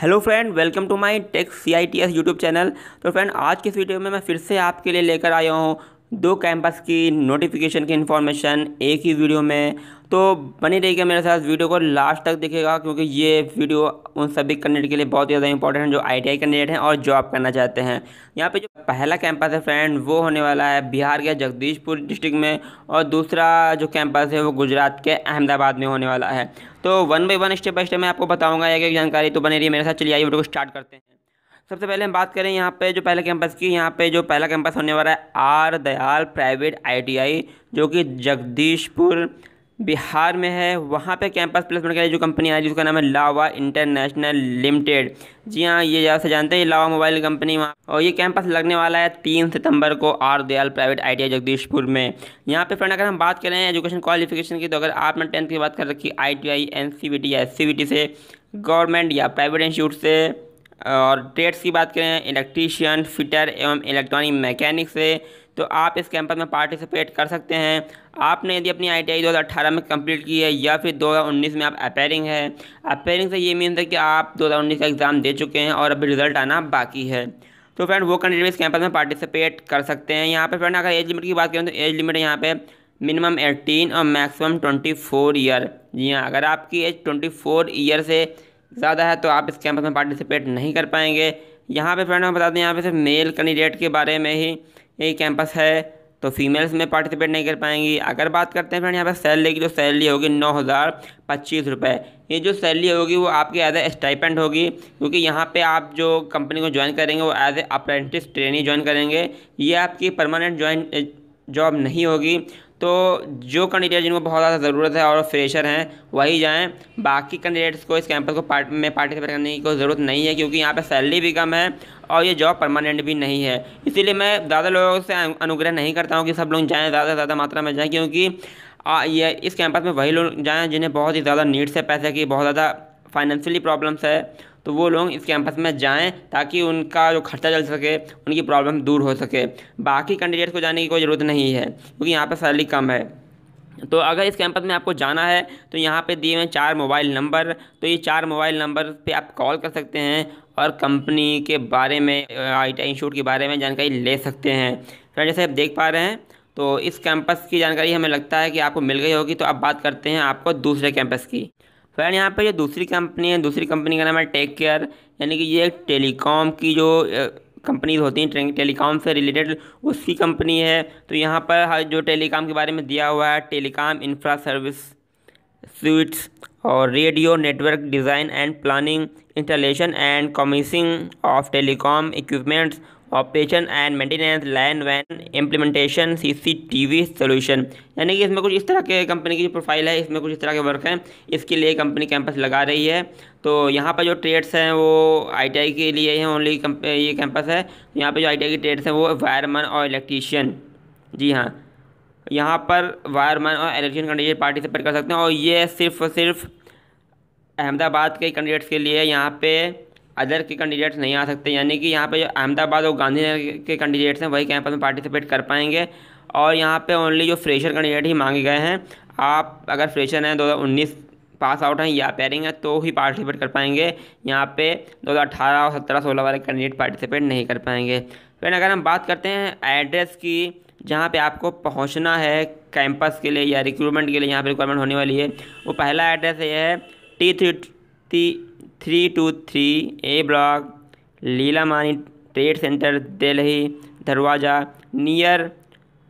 hello friend welcome to my tech C I T S YouTube channel तो friend आज के इस video में मैं फिर से आपके लिए लेकर आया हूँ दो कैंपस की नोटिफिकेशन की इन्फॉर्मेशन एक ही वीडियो में तो बनी रहेगी मेरे साथ वीडियो को लास्ट तक देखेगा क्योंकि ये वीडियो उन सभी कैंडिडेट के लिए बहुत ही ज़्यादा इंपॉर्टेंट है जो आईटीआई कैंडिडेट हैं और जॉब करना चाहते हैं यहाँ पे जो पहला कैंपस है फ्रेंड वो होने वाला है बिहार के जगदीशपुर डिस्ट्रिक्ट में और दूसरा जो कैंपस है वो गुजरात के अहमदाबाद में होने वाला है तो one by one step by step मैं आपको बताऊँगा एक एक जानकारी तो बनी रही मेरे साथ चलिए आइए वीडियो को स्टार्ट करते हैं सबसे पहले हम बात करें यहाँ पे जो पहला कैंपस की यहाँ पे जो पहला कैंपस होने वाला है आर दयाल प्राइवेट आईटीआई जो कि जगदीशपुर बिहार में है वहाँ पे कैंपस प्लेसमेंट के लिए जो कंपनी आई जिसका नाम है लावा इंटरनेशनल लिमिटेड जी हाँ ये ज़्यादा से जानते हैं लावा मोबाइल कंपनी वहाँ और ये कैंपस लगने वाला है तीन सितंबर को R Dayal private I Jagdishpur में यहाँ पे फ्रेंड अगर हम बात करें एजुकेशन क्वालिफिकेशन की तो अगर आपने टेंथ की बात कर रखी I T I N C B T या एस सी बी टी से गवर्नमेंट या प्राइवेट इंस्टीट्यूट से और ट्रेड्स की बात करें इलेक्ट्रीशियन फिटर एवं इलेक्ट्रॉनिक मैकेनिक से तो आप इस कैंपस में पार्टिसिपेट कर सकते हैं आपने यदि अपनी आईटीआई 2018 में कंप्लीट की है या फिर 2019 में आप अपेयरिंग है अपेयरिंग से ये मीन है कि आप 2019 का एग्ज़ाम दे चुके हैं और अभी रिजल्ट आना बाकी है तो फ्रेंड वो कैंडिडेट इस कैंपस में पार्टिसिपेट कर सकते हैं यहाँ पर फ्रेंड अगर एज लिमिट की बात करें तो एज लिमिट यहाँ पर मिनिमम एटीन और मैक्सिमम ट्वेंटी ईयर जी हाँ अगर आपकी एज ट्वेंटी ईयर से ज़्यादा है तो आप इस कैंपस में पार्टिसिपेट नहीं कर पाएंगे यहाँ पे फ्रेंड हम बता दें यहाँ पे सिर्फ मेल कैंडिडेट के बारे में ही ये कैंपस है तो फीमेल्स में पार्टिसिपेट नहीं कर पाएंगी अगर बात करते हैं फ्रेंड यहाँ पर सैलरी की जो तो सैलरी होगी नौ हज़ार पच्चीस रुपये ये जो सैलरी होगी वो आपकी एज ए स्टाइपेंड होगी क्योंकि यहाँ पे आप जो कंपनी को ज्वाइन करेंगे वो as a apprentice training join करेंगे ये आपकी परमानेंट ज्वाइन जॉब नहीं होगी तो जो कैंडिडेट जिनको बहुत ज़्यादा ज़रूरत है और फ्रेशर हैं वही जाएं बाकी कैंडिडेट्स को इस कैंपस को पार्ट में पार्टिसिपेट करने की कोई ज़रूरत नहीं है क्योंकि यहाँ पर सैलरी भी कम है और ये जॉब परमानेंट भी नहीं है इसीलिए मैं ज़्यादा लोगों से अनुग्रह नहीं करता हूँ कि सब लोग जाएँ ज़्यादा से ज़्यादा मात्रा में जाएँ क्योंकि आ, ये इस कैंपस में वही लोग जाएँ जिन्हें बहुत ही ज़्यादा नीड्स है पैसे की बहुत ज़्यादा फाइनेंशियली प्रॉब्लम्स है तो वो लोग इस कैंपस में जाएँ ताकि उनका जो खर्चा चल सके उनकी प्रॉब्लम दूर हो सके बाकी कैंडिडेट्स को जाने की कोई ज़रूरत नहीं है क्योंकि यहाँ पर सैलरी कम है तो अगर इस कैंपस में आपको जाना है तो यहाँ पे दिए हुए चार मोबाइल नंबर तो ये चार मोबाइल नंबर पे आप कॉल कर सकते हैं और कंपनी के बारे में आई टी के बारे में जानकारी ले सकते हैं फ्रेंड तो जैसे आप देख पा रहे हैं तो इस कैंपस की जानकारी हमें लगता है कि आपको मिल गई होगी तो अब बात करते हैं आपको दूसरे कैंपस की फ्रेंड तो यहाँ पर जो दूसरी कंपनी है दूसरी कंपनी का नाम है टेक केयर यानी कि ये एक टेलीकॉम की जो कंपनीज होती हैं टेलीकॉम से रिलेटेड उसकी कंपनी है तो यहाँ पर जो टेलीकॉम के बारे में दिया हुआ है टेलीकॉम इंफ्रा सर्विस स्वीट्स और radio network design and planning installation and commissioning of telecom equipments operation and maintenance LAN वैन implementation C C T V solution यानी कि इसमें कुछ इस तरह के कंपनी की जो प्रोफाइल है इसमें कुछ इस तरह के वर्क हैं इसके लिए कंपनी कैंपस लगा रही है तो यहाँ पर जो ट्रेड्स हैं वो आई टी आई के लिए ही ओनली ये कैंपस है यहाँ पर जो आई टी आई की ट्रेड्स हैं वो वायरमैन और इलेक्ट्रीशियन जी हाँ यहाँ पर वायरमैन और इलेक्ट्रीशियन कैंडिडेट पार्टिसिपेट कर सकते हैं और ये सिर्फ सिर्फ अहमदाबाद के कैंडिडेट्स के लिए यहाँ पर अदर के कैंडिडेट्स नहीं आ सकते यानी कि यहाँ पे जो अहमदाबाद और गांधीनगर के कैंडिडेट्स हैं वही कैंपस में पार्टिसिपेट कर पाएंगे और यहाँ पे ओनली जो फ्रेशर कैंडिडेट ही मांगे गए हैं आप अगर फ्रेशर हैं दो हज़ार उन्नीस पास आउट हैं या पेयरिंग हैं तो ही पार्टिसिपेट कर पाएंगे यहाँ पे दो हज़ार अठारह और सत्रह सोलह वाले कैंडिडेट पार्टिसिपेट नहीं कर पाएंगे फिर अगर हम बात करते हैं एड्रेस की जहाँ पे आपको पहुँचना है कैंपस के लिए या रिक्रूटमेंट के लिए यहाँ पे रिक्वायरमेंट होने वाली है वो पहला एड्रेस ये है T three three two three A block Lilamani trade centre Delhi Darwaza near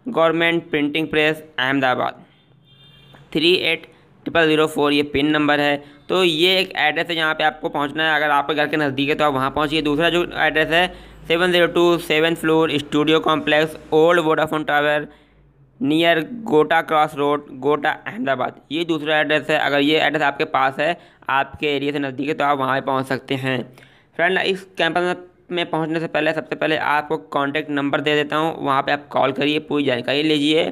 government printing press Ahmedabad three eight triple zero four ये पिन नंबर है तो ये एक एड्रेस है जहाँ पे आपको पहुँचना है अगर आपके घर के नज़दीक है तो आप वहाँ पहुँचिए दूसरा जो एड्रेस है seven zero two seven floor studio complex old Vodafone tower near Gota cross road Gota Ahmedabad ये दूसरा एड्रेस है अगर ये एड्रेस आपके पास है आपके एरिया से नज़दीक है तो आप वहाँ पर पहुँच सकते हैं फ्रेंड इस कैंपस में पहुँचने से पहले सबसे पहले आपको कॉन्टैक्ट नंबर दे देता हूँ वहाँ पर आप कॉल करिए पूरी जानकारी लीजिए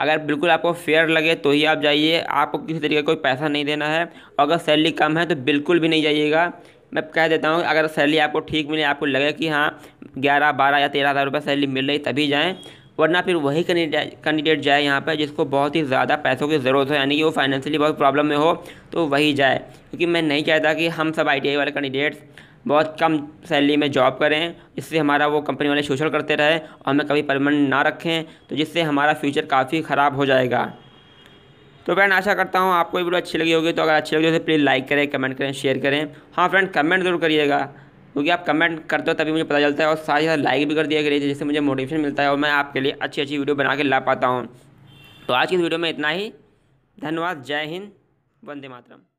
अगर बिल्कुल आपको फेयर लगे तो ही आप जाइए आपको किसी तरीके का कोई पैसा नहीं देना है और अगर सैलरी कम है तो बिल्कुल भी नहीं जाइएगा मैं कह देता हूँ अगर सैलरी आपको ठीक मिले आपको लगे कि हाँ ग्यारह बारह या तेरह हज़ार रुपये सैलरी मिल रही तभी जाएँ वरना फिर वही कैंडिडेट जाए यहाँ पर जिसको बहुत ही ज़्यादा पैसों की ज़रूरत हो यानी कि वो फाइनेंशियली बहुत प्रॉब्लम में हो तो वही जाए क्योंकि मैं नहीं चाहता कि हम सब आई वाले कैंडिडेट्स बहुत कम सैलरी में जॉब करें इससे हमारा वो कंपनी वाले शोषण करते रहे और हमें कभी परमानेंट ना रखें तो जिससे हमारा फ्यूचर काफ़ी ख़राब हो जाएगा तो फ्रेंड आशा करता हूँ आपको ये वीडियो अच्छी लगी होगी तो अगर अच्छी लगी तो प्लीज़ लाइक करें कमेंट करें शेयर करें हाँ फ्रेंड कमेंट ज़रूर करिएगा क्योंकि आप कमेंट करते हो तभी मुझे पता चलता है और साथ ही साथ लाइक भी कर दिया करिए जिससे मुझे मोटिवेशन मिलता है और मैं आपके लिए अच्छी अच्छी वीडियो बना के ला पाता हूँ तो आज की वीडियो में इतना ही धन्यवाद जय हिंद वंदे मातरम